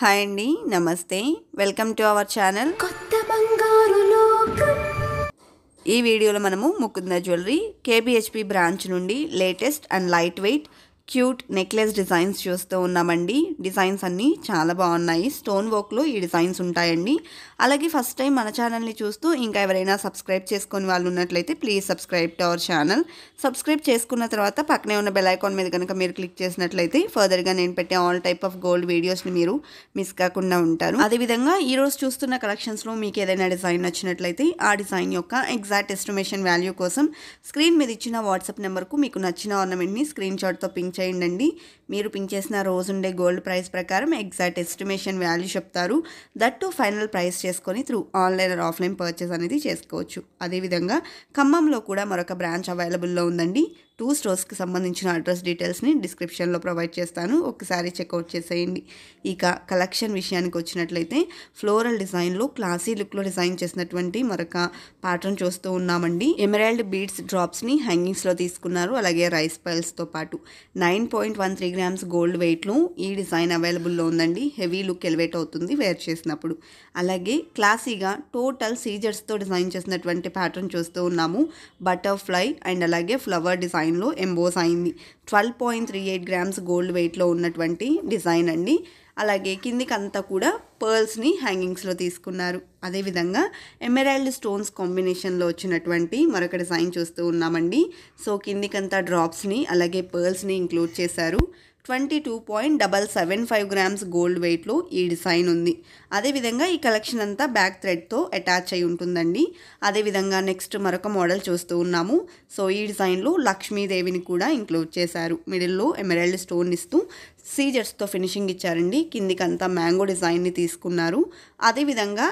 hi అండి నమస్తే welcome to our channel కొత్త బంగారు లోకం ఈ వీడియోలో మనము ముకుంద జ్యువెలరీ కేబిహెచ్పి బ్రాంచ్ నుండి latest and light weight cute necklace designs చూస్తూ ఉన్నామండి డిజైన్స్ అన్నీ చాలా బాగున్నాయి స్టోన్ వర్క్లో ఈ డిజైన్స్ ఉంటాయండి అలాగే ఫస్ట్ టైం మన ఛానల్ని చూస్తూ ఇంకా ఎవరైనా సబ్స్క్రైబ్ చేసుకుని వాళ్ళు ఉన్నట్లయితే please subscribe to our channel subscribe చేసుకున్న తర్వాత పక్కనే ఉన్న బెల్ మీద కనుక మీరు క్లిక్ చేసినట్లయితే ఫర్దర్గా నేను పెట్టే ఆల్ టైప్ ఆఫ్ గోల్డ్ వీడియోస్ని మీరు మిస్ కాకుండా ఉంటారు అదేవిధంగా ఈరోజు చూస్తున్న కలెక్షన్స్లో మీకు ఏదైనా డిజైన్ నచ్చినట్లయితే ఆ డిజైన్ యొక్క ఎగ్జాక్ట్ ఎస్టిమేషన్ వాల్యూ కోసం స్క్రీన్ మీద ఇచ్చిన వాట్సాప్ నెంబర్కు మీకు నచ్చిన ఆర్నమెంట్ని స్క్రీన్ షాట్తో పింక్ చేయండి మీరు పింక్ చేసిన రోజు ఉండే గోల్డ్ ప్రైస్ ప్రకారం ఎగ్జాక్ట్ ఎస్టిమేషన్ వాల్యూ చెప్తారు దట్ టు ఫైనల్ ప్రైస్ చేసుకొని through online or offline purchase అనేది చేసుకోవచ్చు అదేవిధంగా ఖమ్మంలో కూడా మరొక బ్రాంచ్ అవైలబుల్లో ఉందండి టూ స్టోర్స్కి సంబంధించిన అడ్రస్ డీటెయిల్స్ని డిస్క్రిప్షన్లో ప్రొవైడ్ చేస్తాను ఒకసారి చెక్అవుట్ చేసేయండి ఇక కలెక్షన్ విషయానికి వచ్చినట్లయితే ఫ్లోరల్ డిజైన్లో క్లాసీ లుక్లో డిజైన్ చేసినటువంటి మరొక ప్యాటర్న్ చూస్తూ ఉన్నామండి ఎమరాల్డ్ బీడ్స్ డ్రాప్స్ని హ్యాంగింగ్స్లో తీసుకున్నారు అలాగే రైస్ పైల్స్తో పాటు nine point one three grams gold వెయిట్లో ఈ డిజైన్ అవైలబుల్లో ఉందండి హెవీ లుక్ ఎలివేట్ అవుతుంది వేర్ చేసినప్పుడు అలాగే క్లాసీగా టోటల్ సీజర్స్తో డిజైన్ చేసినటువంటి ప్యాటర్న్ చూస్తూ ఉన్నాము బటర్ఫ్లై అండ్ అలాగే ఫ్లవర్ డిజైన్లో ఎంబోస్ అయింది twelve point three eight grams gold వెయిట్లో ఉన్నటువంటి డిజైన్ అండి అలాగే కిందికంతా కూడా పర్ల్స్ని హ్యాంగింగ్స్లో తీసుకున్నారు అదేవిధంగా ఎమెరాల్డ్ స్టోన్స్ కాంబినేషన్లో వచ్చినటువంటి మరొక డిజైన్ చూస్తూ ఉన్నామండి సో కిందికంతా డ్రాప్స్ని అలాగే పర్ల్స్ని ఇంక్లూడ్ చేశారు twenty two point double seven five grams gold వెయిట్లో ఈ డిజైన్ ఉంది అదేవిధంగా ఈ కలెక్షన్ అంతా బ్యాక్ థ్రెడ్తో అటాచ్ అయి ఉంటుందండి అదేవిధంగా నెక్స్ట్ మరొక మోడల్ చూస్తూ ఉన్నాము సో ఈ డిజైన్లో లక్ష్మీదేవిని కూడా ఇంక్లూడ్ చేశారు మిడిల్లో ఎమరాల్డ్ స్టోన్ ఇస్తూ సీజర్స్తో ఫినిషింగ్ ఇచ్చారండి కిందికంతా మ్యాంగో డిజైన్ని తీసుకున్నారు అదేవిధంగా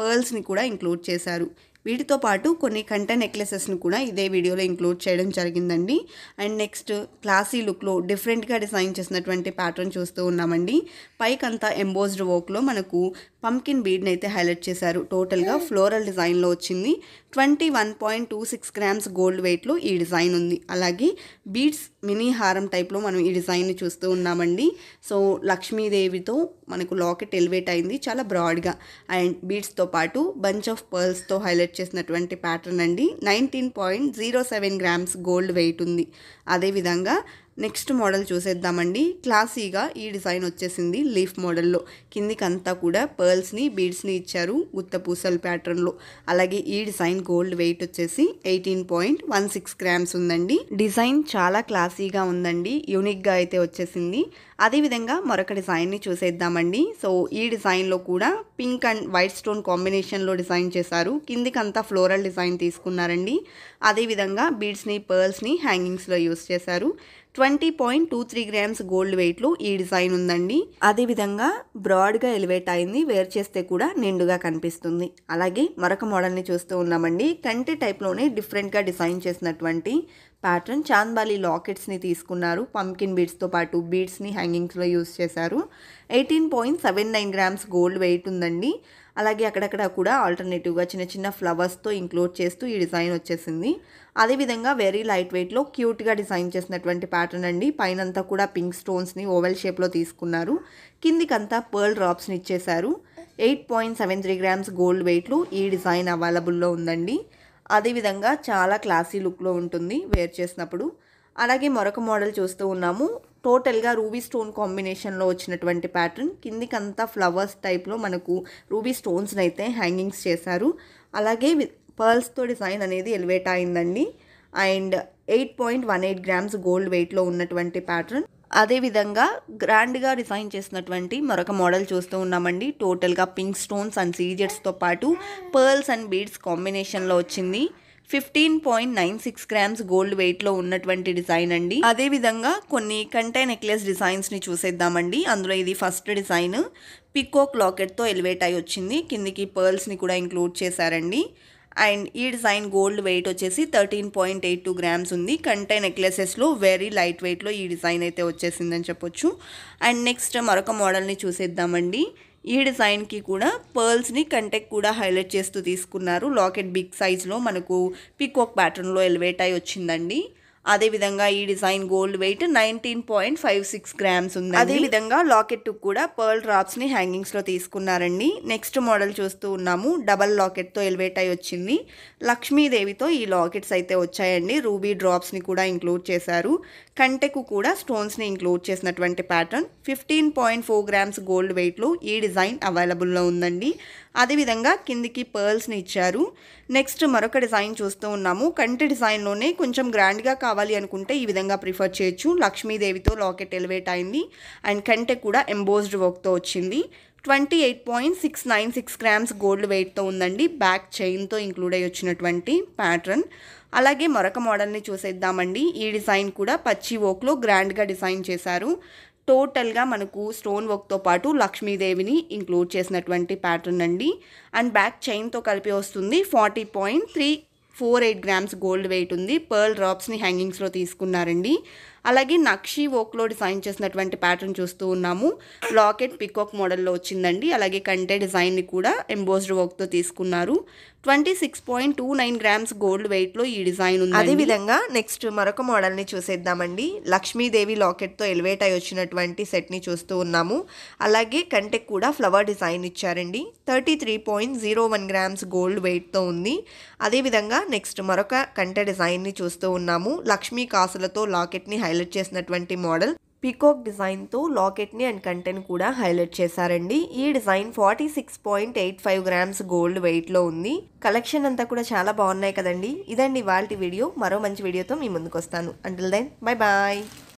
పర్ల్స్ని కూడా ఇంక్లూడ్ చేశారు వీటితో పాటు కొన్ని కంట నెక్లెసెస్ను కూడా ఇదే వీడియోలో ఇంక్లూడ్ చేయడం జరిగిందండి అండ్ నెక్స్ట్ క్లాసీ లుక్లో డిఫరెంట్గా డిజైన్ చేసినటువంటి ప్యాటర్న్ చూస్తూ ఉన్నామండి పైకంతా ఎంబోజ్డ్ వర్క్లో మనకు పంకిన్ బీడ్ని అయితే హైలైట్ చేశారు టోటల్గా ఫ్లోరల్ డిజైన్లో వచ్చింది twenty one point two six grams gold వెయిట్లో ఈ డిజైన్ ఉంది అలాగే బీడ్స్ మినీ హారం టైప్లో మనం ఈ డిజైన్ని చూస్తూ ఉన్నామండి సో లక్ష్మీదేవితో మనకు లాకెట్ ఎలివేట్ అయింది చాలా బ్రాడ్గా అండ్ బీడ్స్తో పాటు బంచ్ ఆఫ్ పర్ల్స్తో హైలైట్ క్రియేట్ చేసినటువంటి ప్యాటర్న్ అండి nineteen point zero seven grams gold weight ఉంది అదేవిధంగా నెక్స్ట్ మోడల్ చూసేద్దామండి క్లాసీగా ఈ డిజైన్ వచ్చేసింది లీఫ్ మోడల్లో కిందికంతా కూడా పర్ల్స్ని బీడ్స్ని ఇచ్చారు గుత్తపూసల ప్యాటర్న్లో అలాగే ఈ డిజైన్ గోల్డ్ వెయిట్ వచ్చేసి eighteen point one six grams ఉందండి డిజైన్ చాలా క్లాసీగా ఉందండి యూనిక్గా అయితే వచ్చేసింది అదేవిధంగా మరొక డిజైన్ని చూసేద్దామండి సో ఈ డిజైన్లో కూడా పింక్ అండ్ వైట్ స్టోన్ కాంబినేషన్లో డిజైన్ చేశారు కిందికంతా ఫ్లోరల్ డిజైన్ తీసుకున్నారండి అదేవిధంగా బీడ్స్ని పర్ల్స్ని హ్యాంగింగ్స్లో యూస్ చేశారు twenty point two three grams gold వెయిట్లో ఈ డిజైన్ ఉందండి అదేవిధంగా బ్రాడ్గా ఎలివేట్ అయింది వేర్ చేస్తే కూడా నిండుగా కనిపిస్తుంది అలాగే మరొక మోడల్ని చూస్తూ ఉన్నామండి కంటి టైప్లోనే డిఫరెంట్గా డిజైన్ చేసినటువంటి ప్యాటర్న్ చాంద్బాలి లాకెట్స్ని తీసుకున్నారు పంకిన్ బీడ్స్తో పాటు బీడ్స్ని హ్యాంగింగ్స్లో యూస్ చేశారు eighteen point seven nine grams gold weight ఉందండి అలాగే అక్కడక్కడ కూడా ఆల్టర్నేటివ్గా చిన్న చిన్న ఫ్లవర్స్తో ఇంక్లూడ్ చేస్తూ ఈ డిజైన్ వచ్చేసింది అదేవిధంగా వెరీ లైట్ వెయిట్లో క్యూట్గా డిజైన్ చేసినటువంటి ప్యాటర్న్ అండి పైనంతా కూడా పింక్ స్టోన్స్ని ఓవెల్ షేప్లో తీసుకున్నారు కిందికంతా పర్ల్ డ్రాప్స్ని ఇచ్చేశారు eight point seven three grams gold వెయిట్లు ఈ డిజైన్ అవైలబుల్లో ఉందండి అదేవిధంగా చాలా క్లాసీ లుక్లో ఉంటుంది వేర్ చేసినప్పుడు అలాగే మరొక మోడల్ చూస్తూ ఉన్నాము టోటల్గా రూబీ స్టోన్ కాంబినేషన్లో వచ్చినటువంటి ప్యాటర్న్ కిందికంతా ఫ్లవర్స్ టైప్లో మనకు రూబీ స్టోన్స్ని అయితే హ్యాంగింగ్స్ చేశారు అలాగే పర్ల్స్తో డిజైన్ అనేది ఎలివేట్ అయిందండి and eight point one eight grams gold వెయిట్లో ఉన్నటువంటి ప్యాటర్న్ అదేవిధంగా గ్రాండ్గా డిజైన్ చేసినటువంటి మరొక మోడల్ చూస్తూ ఉన్నామండి టోటల్గా పింక్ స్టోన్స్ అండ్ సీజెట్స్తో పాటు పర్ల్స్ అండ్ బీడ్స్ కాంబినేషన్లో వచ్చింది fifteen point nine six grams gold వెయిట్లో ఉన్నటువంటి డిజైన్ అండి అదే విధంగా కొన్ని కంటే నెక్లెస్ డిజైన్స్ని చూసేద్దామండి అందులో ఇది ఫస్ట్ డిజైన్ పికోక్ తో ఎలివేట్ అయి వచ్చింది కిందికి పర్ల్స్ని కూడా ఇంక్లూడ్ చేశారండి అండ్ ఈ డిజైన్ గోల్డ్ వెయిట్ వచ్చేసి thirteen point eight two grams ఉంది కంటే నెక్లెసెస్లో వెరీ లైట్ వెయిట్లో ఈ డిజైన్ అయితే వచ్చేసిందని చెప్పొచ్చు అండ్ నెక్స్ట్ మరొక మోడల్ని చూసేద్దామండి ఈ డిజైన్కి కూడా పర్ల్స్ని కంటెక్ కూడా హైలైట్ చేస్తూ తీసుకున్నారు లాకెట్ బిగ్ సైజ్లో మనకు పికోక్ ప్యాటర్న్లో ఎలివేట్ అయి వచ్చిందండి అదేవిధంగా ఈ design gold weight nineteen point five six grams ఉంది అదేవిధంగా లాకెట్ కూడా పర్ల్ డ్రాప్స్ని హ్యాంగింగ్స్లో తీసుకున్నారండి నెక్స్ట్ మోడల్ చూస్తూ ఉన్నాము డబల్ లాకెట్తో ఎలివేట్ అయి వచ్చింది లక్ష్మీదేవితో ఈ లాకెట్స్ అయితే వచ్చాయండి రూబీ డ్రాప్స్ని కూడా ఇంక్లూడ్ చేశారు కంటెకు కూడా స్టోన్స్ని ఇంక్లూడ్ చేసినటువంటి pattern fifteen point four grams gold వెయిట్లో ఈ డిజైన్ అవైలబుల్లో ఉందండి అదేవిధంగా కిందికి పర్ల్స్ని ఇచ్చారు నెక్స్ట్ మరొక డిజైన్ చూస్తూ ఉన్నాము కంటి డిజైన్లోనే కొంచెం గ్రాండ్గా కావాలి అనుకుంటే ఈ విధంగా ప్రిఫర్ చేయొచ్చు లక్ష్మీదేవితో లాకెట్ ఎలివేట్ అయింది అండ్ కంటే కూడా ఎంబోస్డ్ వర్క్తో వచ్చింది twenty eight point six nine six grams gold వెయిట్తో ఉందండి బ్యాక్ చైన్తో ఇంక్లూడ్ అయ్యి వచ్చినటువంటి ప్యాటర్న్ అలాగే మరొక మోడల్ని చూసేద్దామండి ఈ డిజైన్ కూడా పచ్చి ఓక్లో గ్రాండ్గా డిజైన్ చేశారు టోటల్గా మనకు స్టోన్ వర్క్తో పాటు లక్ష్మీదేవిని ఇంక్లూడ్ చేసినటువంటి ప్యాటర్న్ అండి అండ్ బ్యాక్ చైన్తో కలిపి వస్తుంది forty point three four eight grams gold weight ఉంది పర్ల్ డ్రాప్స్ని హ్యాంగింగ్స్లో తీసుకున్నారండి అలాగే నక్షి ఓక్లో డిజైన్ చేసినటువంటి ప్యాటర్న్ చూస్తూ ఉన్నాము లాకెట్ పికాక్ మోడల్లో వచ్చిందండి అలాగే కంటే డిజైన్ని కూడా ఎంబోస్డ్ వర్క్తో తీసుకున్నారు twenty six point two nine grams gold వెయిట్లో ఈ డిజైన్ ఉంది అదేవిధంగా నెక్స్ట్ మరొక మోడల్ని చూసేద్దామండి లక్ష్మీదేవి లాకెట్తో ఎలివేట్ అయి వచ్చినటువంటి సెట్ని చూస్తూ ఉన్నాము అలాగే కంటెక్ కూడా ఫ్లవర్ డిజైన్ ఇచ్చారండి thirty three point zero one grams gold వెయిట్తో ఉంది అదేవిధంగా నెక్స్ట్ మరొక కంటె డిజైన్ని చూస్తూ ఉన్నాము లక్ష్మీ కాసులతో లాకెట్ని హై హైలైట్ చేసినటువంటి మోడల్ పికాక్ డిజైన్తో లాకెట్ని అండ్ కంటెంట్ కూడా హైలైట్ చేశారండి ఈ design forty six point eight five grams gold వెయిట్లో ఉంది కలెక్షన్ అంతా కూడా చాలా బాగున్నాయి కదండి ఇదండి వాళ్ళ వీడియో మరో మంచి వీడియోతో మీ ముందుకు వస్తాను అంటిల్ దెన్ బై బాయ్